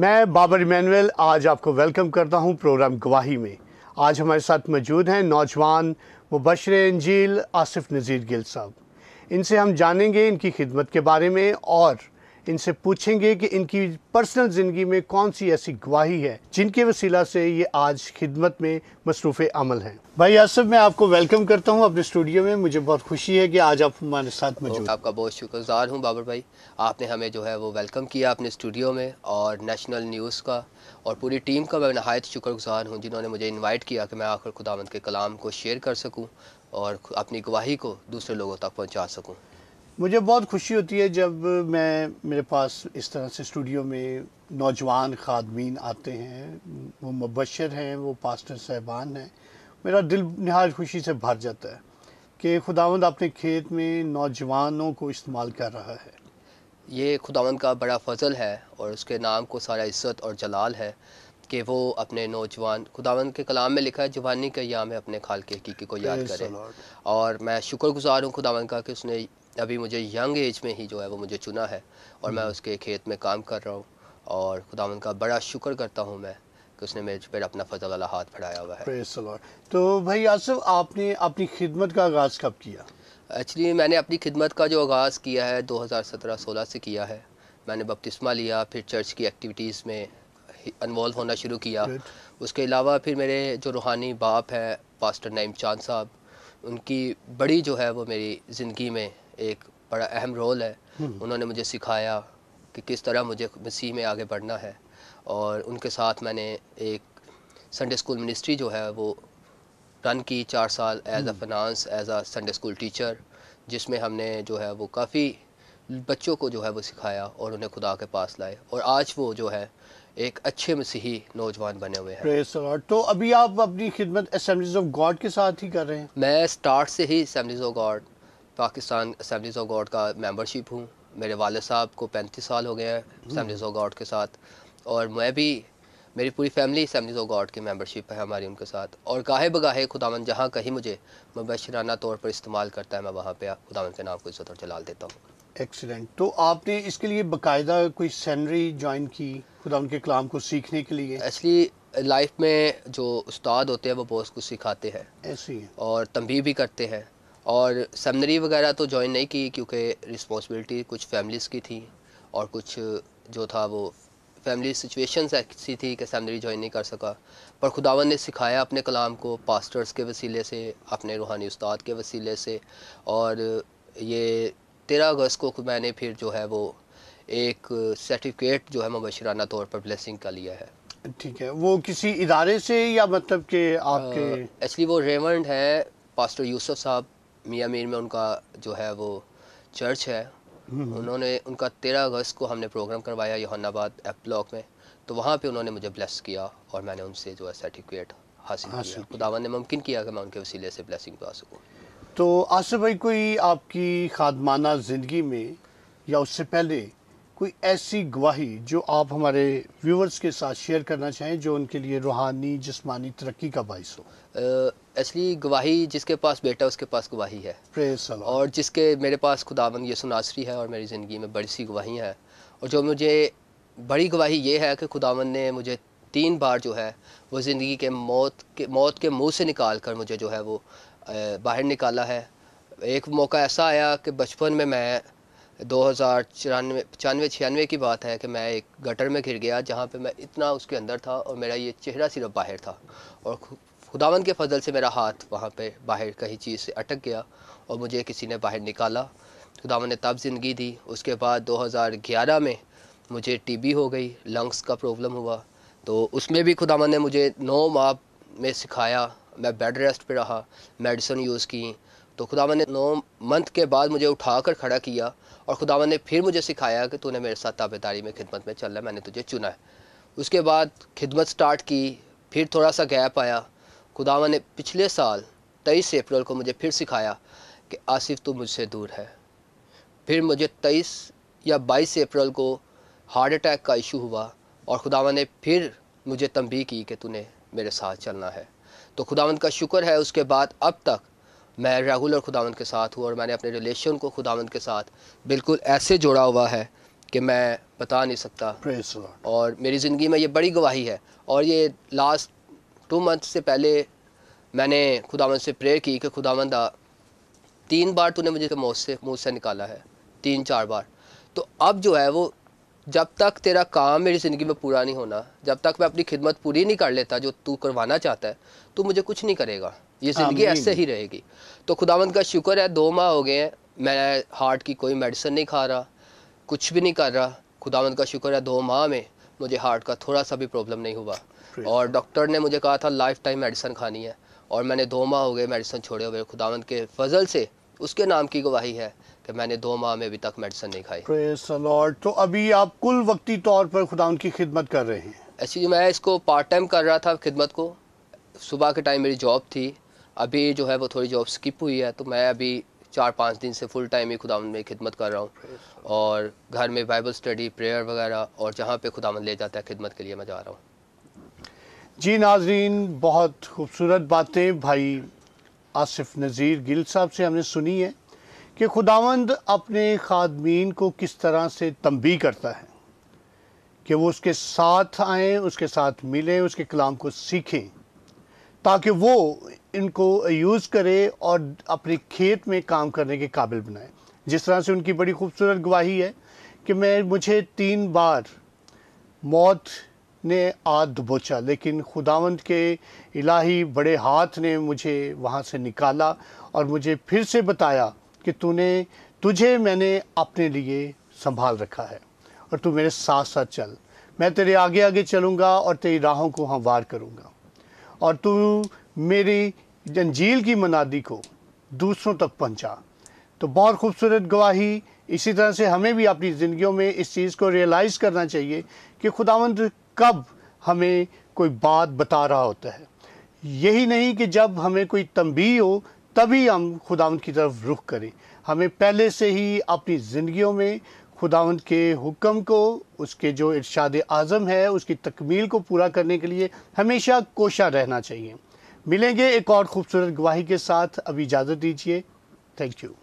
मैं बाबर इमानुअल आज आपको वेलकम करता हूं प्रोग्राम गवाही में आज हमारे साथ मौजूद हैं नौजवान मुबशर इंजील आसिफ नज़ीर गिल साहब इनसे हम जानेंगे इनकी खिदमत के बारे में और इनसे पूछेंगे कि इनकी पर्सनल ज़िंदगी में कौन सी ऐसी गवाही है जिनके वसीला से ये आज खिदमत में मसरूफ़ अमल हैं भाई आसफ मैं आपको वेलकम करता हूँ अपने स्टूडियो में मुझे बहुत खुशी है कि आज आप हमारे साथ तो मौजूद आपका बहुत शुक्रगुजार हूँ बाबर भाई आपने हमें जो है वो वेलकम किया अपने स्टूडियो में और नेशनल न्यूज़ का और पूरी टीम का मैं नहायत शुक्रगुजार हूँ जिन्होंने मुझे इन्वाइट किया कि मैं आखिर खुदावंत के कलाम को शेयर कर सकूँ और अपनी गवाही को दूसरे लोगों तक पहुँचा सकूँ मुझे बहुत खुशी होती है जब मैं मेरे पास इस तरह से स्टूडियो में नौजवान खादमीन आते हैं वो मुबशर हैं वो पास्टर साहबान हैं मेरा दिल नहाज खुशी से भर जाता है कि खुदावंद अपने खेत में नौजवानों को इस्तेमाल कर रहा है ये खुदावंद का बड़ा फजल है और उसके नाम को सारा इज़्ज़त और जलाल है कि वो अपने नौजवान खुदावंद के कलाम में लिखा है जवानी के याम है अपने खाल के हकीकी को याद करें और मैं शुक्रगुजार हूँ खुदावंद का कि उसने अभी मुझे यंग एज में ही जो है वो मुझे चुना है और मैं हम्म। उसके खेत में काम कर रहा हूँ और खुदा उनका बड़ा शुक्र करता हूँ मैं कि उसने मेरे पर अपना फजल अला हाथ फड़ाया हुआ है तो भाई आसफ आपने अपनी खिदमत का आगाज़ कब किया एक्चुअली मैंने अपनी खिदमत का जो आगाज़ किया है 2017-16 से किया है मैंने बपतिस्मा लिया फिर चर्च की एक्टिविटीज़ में इन्वॉल्व होना शुरू किया उसके अलावा फिर मेरे जो रूहानी बाप है पास्टर नईम चांद साहब उनकी बड़ी जो है वो मेरी ज़िंदगी में एक बड़ा अहम रोल है हम्म। उन्होंने मुझे सिखाया कि किस तरह मुझे मसीह में आगे बढ़ना है और उनके साथ मैंने एक संडे स्कूल मिनिस्ट्री जो है वो रन की चार साल as a finance as a Sunday school teacher जिसमें हमने जो है वो काफ़ी बच्चों को जो है वो सिखाया और उन्हें खुदा के पास लाए और आज वो जो है एक अच्छे मसीही नौजवान बने हुए हैं तो अभी आप अपनी खिदमत असम्बलीज ऑफ गॉड के साथ ही कर रहे हैं मैं स्टार्ट से ही assemblies of God Pakistan assemblies of God का मेंबरशिप हूँ मेरे वाले साहब को पैंतीस साल हो गए हैं असम्बलीज ऑफ गॉड के साथ और मैं भी मेरी पूरी फैमिली असम्बलीज ऑफ गॉड की मेंबरशिप है हमारी उनके साथ और गाहे बगाहे खुदावन जहाँ कहीं मुझे मुबशराना तौर पर इस्तेमाल करता है मैं वहाँ पर खुदावन के नाम को इज्जत और जलाल देता हूँ एक्सीलेंट तो आपने इसके लिए बाकायदा कोई सैनरी ज्वाइन की खुदा उनके कलाम को सीखने के लिए एक्चुअली लाइफ में जो उस्ताद होते हैं वो बहुत कुछ सिखाते हैं ऐसी है। और तंबी भी करते हैं और समनरी वगैरह तो ज्वाइन नहीं की क्योंकि रिस्पॉन्सिबिलिटी कुछ फैमिलीज़ की थी और कुछ जो था वो फैमिली सिचुएशन ऐसी थी कि सेमनरी ज्वाइन नहीं कर सका पर खुदावन ने सिखाया अपने कलाम को पास्टर्स के वसीले से अपने रूहानी उस्ताद के वसीले से और ये तेरह अगस्त को मैंने फिर जो है वो एक सर्टिफिकेट जो है मुबशराना तौर पर ब्लेसिंग का लिया है ठीक है वो किसी इदारे से या मतलब के आपके एक्चुअली वो रेवंड है पास्टर यूसुफ साहब मियाँ मीर में उनका जो है वो चर्च है हम्म, हम्म। उन्होंने उनका तेरह अगस्त को हमने प्रोग्राम करवाया यौनाबाद एप ब्लॉक में तो वहाँ पे उन्होंने मुझे ब्लेस किया और मैंने उनसे जो है सर्टिफिकेट हासिल किया खुदावन ने मुमकिन किया कि मैं उनके वसीले से ब्लेसिंग पा सकूँ तो आसिफ भाई कोई आपकी खादमाना ज़िंदगी में या उससे पहले कोई ऐसी गवाही जो आप हमारे व्यूवर्स के साथ शेयर करना चाहें जो उनके लिए रूहानी जिसमानी तरक्की का बायस हो असली गवाही जिसके पास बेटा उसके पास गवाही है और जिसके मेरे पास खुदावन ये सुनासरी है और मेरी ज़िंदगी में बड़ी सी गवाहियाँ हैं और जो मुझे बड़ी गवाही ये है कि खुदावन ने मुझे तीन बार जो है वो ज़िंदगी के मौत के मौत के मुँह से निकाल कर मुझे जो है वो बाहर निकाला है एक मौका ऐसा आया कि बचपन में मैं दो हज़ार चौरानवे पचानवे छियानवे की बात है कि मैं एक गटर में घिर गया जहाँ पे मैं इतना उसके अंदर था और मेरा ये चेहरा सिर्फ बाहर था और खुदावन के फजल से मेरा हाथ वहाँ पे बाहर कहीं चीज़ से अटक गया और मुझे किसी ने बाहर निकाला खुदावन ने तब ज़िंदगी दी उसके बाद 2011 में मुझे टीबी हो गई लंग्स का प्रॉब्लम हुआ तो उसमें भी खुदावन ने मुझे नौ माह में सिखाया मैं बेड रेस्ट पे रहा मेडिसिन यूज़ की तो खुदावन ने नौ मंथ के बाद मुझे उठा कर खड़ा किया और खुदावन ने फिर मुझे सिखाया कि तूने मेरे साथ ताबेदारी में खिदमत में चलना मैंने तुझे चुना है उसके बाद खिदमत स्टार्ट की फिर थोड़ा सा गैप आया खुदावा ने पिछले साल तेईस अप्रैल को मुझे फिर सिखाया कि आसिफ तो मुझसे दूर है फिर मुझे तेईस या बाईस अप्रैल को हार्ट अटैक का इशू हुआ और खुदावा ने फिर मुझे तंबी की कि तूने मेरे साथ चलना है तो खुदावंत का शुक्र है उसके बाद अब तक मैं रेगुलर खुदावंत के साथ हूँ और मैंने अपने रिलेशन को खुदावंत के साथ बिल्कुल ऐसे जोड़ा हुआ है कि मैं बता नहीं सकता और मेरी ज़िंदगी में ये बड़ी गवाही है और ये लास्ट टू मंथ से पहले मैंने खुदावन से प्रेयर की कि खुदावंद तीन बार तूने मुझे मौत से मुँह से निकाला है तीन चार बार तो अब जो है वो जब तक तेरा काम मेरी ज़िंदगी में पूरा नहीं होना जब तक मैं अपनी खिदमत पूरी नहीं कर लेता जो तू करवाना चाहता है तो मुझे कुछ नहीं करेगा ये ज़िंदगी ऐसे ही रहेगी तो खुदावंद का शुक्र है दो माह हो गए हैं मैं हार्ट की कोई मेडिसिन नहीं खा रहा कुछ भी नहीं कर रहा खुदावंद का शुक्र है दो माह में मुझे हार्ट का थोड़ा सा भी प्रॉब्लम नहीं हुआ और डॉक्टर ने मुझे कहा था लाइफ टाइम मेडिसन खानी है और मैंने दो माह हो गए मेडिसन छोड़े हुए खुदावंत के फजल से उसके नाम की गवाही है कि मैंने दो माह में अभी तक मेडिसन नहीं खाई तो अभी आप कुल वक्ती तौर पर खुदा की खिदमत कर रहे हैं एक्चुअली मैं इसको पार्ट टाइम कर रहा था खिदमत को सुबह के टाइम मेरी जॉब थी अभी जो है वो थोड़ी जॉब स्किप हुई है तो मैं अभी चार पाँच दिन से फुल टाइम ही खुदा में खिदमत कर रहा हूँ और घर में बाइबल स्टडी प्रेयर वगैरह और जहाँ पे खुदा ले जाता है खिदमत के लिए मैं जा रहा हूँ जी नाजरीन बहुत खूबसूरत बातें भाई आसिफ नज़ीर गिल साहब से हमने सुनी है कि खुदावंद अपने खादमीन को किस तरह से तंबी करता है कि वो उसके साथ आएँ उसके साथ मिलें उसके कलाम को सीखें ताकि वो इनको यूज़ करे और अपने खेत में काम करने के काबिल बनाए जिस तरह से उनकी बड़ी खूबसूरत गवाही है कि मैं मुझे तीन बार मौत ने आद दबोचा लेकिन खुदावंद के इलाही बड़े हाथ ने मुझे वहाँ से निकाला और मुझे फिर से बताया कि तूने तुझे मैंने अपने लिए संभाल रखा है और तू मेरे साथ साथ चल मैं तेरे आगे आगे चलूँगा और तेरी राहों को वार करूँगा और तू मेरी जंजील की मनादी को दूसरों तक पहुंचा तो बहुत खूबसूरत गवाही इसी तरह से हमें भी अपनी ज़िंदगी में इस चीज़ को रियलाइज़ करना चाहिए कि खुदावंद कब हमें कोई बात बता रहा होता है यही नहीं कि जब हमें कोई तंबी हो तभी हम खुदावंद की तरफ रुख करें हमें पहले से ही अपनी जिंदगी में खुदावंद के हुक्म को उसके जो इरशाद आज़म है उसकी तकमील को पूरा करने के लिए हमेशा कोशा रहना चाहिए मिलेंगे एक और ख़ूबसूरत गवाही के साथ अभी इजाज़त दीजिए थैंक यू